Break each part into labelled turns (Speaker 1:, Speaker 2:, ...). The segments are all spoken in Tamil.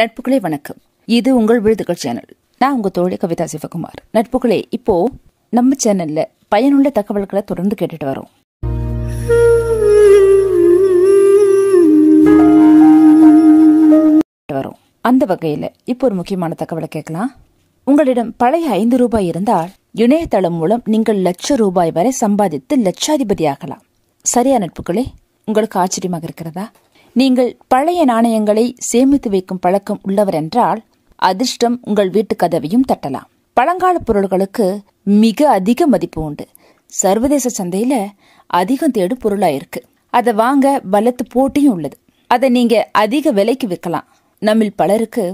Speaker 1: நட்புகளே வணக்கம் இது உங்கள் விழுதுகள் சேனல் நான் உங்க தோழி கவிதா சிவகுமார் நட்புகளே இப்போ நம்ம சேனல்ல பயனுள்ள தகவல்களை தொடர்ந்து கேட்டுட்டு வரோம் வரும் அந்த வகையில இப்போ ஒரு முக்கியமான தகவலை கேட்கலாம் உங்களிடம் பழைய ஐந்து ரூபாய் இருந்தால் இணையதளம் மூலம் நீங்கள் லட்ச ரூபாய் வரை சம்பாதித்து லட்சாதிபதி ஆகலாம் சரியா நட்புகளே உங்களுக்கு ஆச்சரியமாக இருக்கிறதா நீங்கள் பழைய நாணயங்களை சேமித்து வைக்கும் பழக்கம் உள்ளவர் என்றால் அதிர்ஷ்டம் உங்கள் வீட்டு கதவையும் தட்டலாம் பழங்கால பொருள்களுக்கு மிக அதிக மதிப்பு உண்டு சர்வதேச சந்தையில அதிகம் தேடு பொருளாயிருக்கு அதை வாங்க பலத்து போட்டியும் உள்ளது அதை நீங்க அதிக விலைக்கு விற்கலாம் நம்மில் பலருக்கு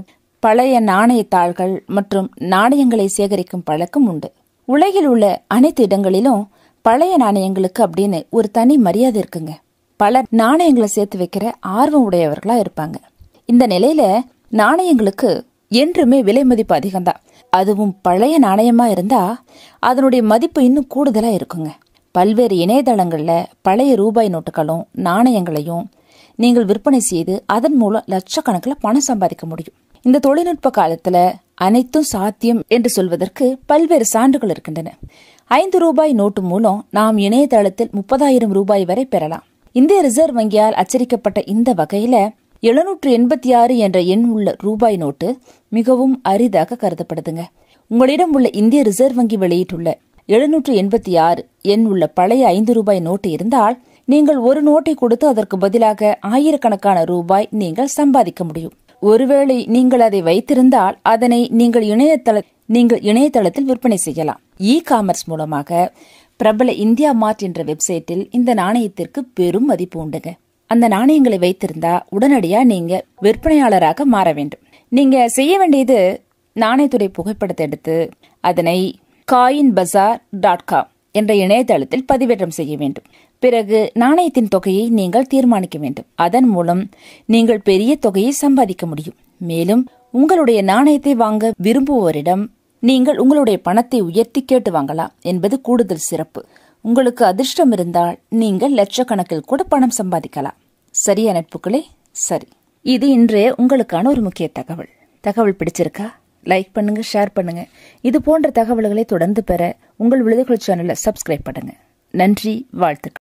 Speaker 1: பழைய நாணயத்தாள்கள் மற்றும் நாணயங்களை சேகரிக்கும் பழக்கம் உண்டு உலகில் உள்ள அனைத்து இடங்களிலும் பழைய நாணயங்களுக்கு அப்படின்னு ஒரு தனி மரியாதை இருக்குங்க பல நாணயங்களை சேர்த்து வைக்கிற ஆர்வம் உடையவர்களா இருப்பாங்க இந்த நிலையில நாணயங்களுக்கு என்றுமே விலை மதிப்பு அதிகம்தான் அதுவும் பழைய நாணயமா இருந்தா அதனுடைய மதிப்பு இன்னும் கூடுதலா இருக்குங்க பல்வேறு இணையதளங்கள்ல பழைய ரூபாய் நோட்டுகளும் நாணயங்களையும் நீங்கள் விற்பனை செய்து அதன் மூலம் லட்சக்கணக்கில் பணம் சம்பாதிக்க முடியும் இந்த தொழில்நுட்ப காலத்துல அனைத்தும் சாத்தியம் என்று சொல்வதற்கு பல்வேறு சான்றுகள் இருக்கின்றன ஐந்து ரூபாய் நோட்டு மூலம் நாம் இணையதளத்தில் முப்பதாயிரம் ரூபாய் வரை பெறலாம் இந்திய ரிசர்வ் வங்கியால் அச்சரிக்கப்பட்ட இந்த வகையில எழுநூற்று எண்பத்தி ஆறு என்ற எண் உள்ள ரூபாய் நோட்டு மிகவும் அரிதாக கருதப்படுதுங்க உங்களிடம் உள்ள இந்திய ரிசர்வ் வங்கி வெளியிட்டுள்ள எழுநூற்று எண்பத்தி ஆறு எண் உள்ள பழைய ஐந்து ரூபாய் நோட்டு இருந்தால் நீங்கள் ஒரு நோட்டை கொடுத்து அதற்கு பதிலாக ஆயிரக்கணக்கான ரூபாய் நீங்கள் சம்பாதிக்க முடியும் ஒருவேளை நீங்கள் அதை வைத்திருந்தால் அதனை நீங்கள் இணையதள நீங்கள் இணையதளத்தில் விற்பனை செய்யலாம் இ காமர்ஸ் மூலமாக பிரபல இந்தியா மார்ட் என்ற வெப்சைட்டில் இந்த நாணயத்திற்கு பெரும் மதிப்பு உண்டுங்க அந்த நாணயங்களை வைத்திருந்தா உடனடியா நீங்க விற்பனையாளராக மாற வேண்டும் நீங்க செய்ய வேண்டியது நாணயத்துறை புகைப்படத்தை எடுத்து அதனை காயின் பசார் டாட் காம் என்ற இணையதளத்தில் பதிவேற்றம் செய்ய வேண்டும் பிறகு நாணயத்தின் தொகையை நீங்கள் தீர்மானிக்க வேண்டும் அதன் மூலம் நீங்கள் பெரிய தொகையை சம்பாதிக்க முடியும் மேலும் உங்களுடைய நாணயத்தை வாங்க விரும்புவோரிடம் நீங்கள் உங்களுடைய பணத்தை உயர்த்தி கேட்டு வாங்கலாம் என்பது கூடுதல் சிறப்பு உங்களுக்கு அதிர்ஷ்டம் இருந்தால் நீங்கள் லட்சக்கணக்கில் கூட பணம் சம்பாதிக்கலாம் சரியா நட்புகளே சரி இது இன்றைய உங்களுக்கான ஒரு முக்கிய தகவல் தகவல் பிடிச்சிருக்கா லைக் பண்ணுங்க ஷேர் பண்ணுங்க இது போன்ற தகவல்களை தொடர்ந்து பெற உங்கள் விழுதுகள் சேனலை சப்ஸ்கிரைப் பண்ணுங்க நன்றி வாழ்த்துக்கள்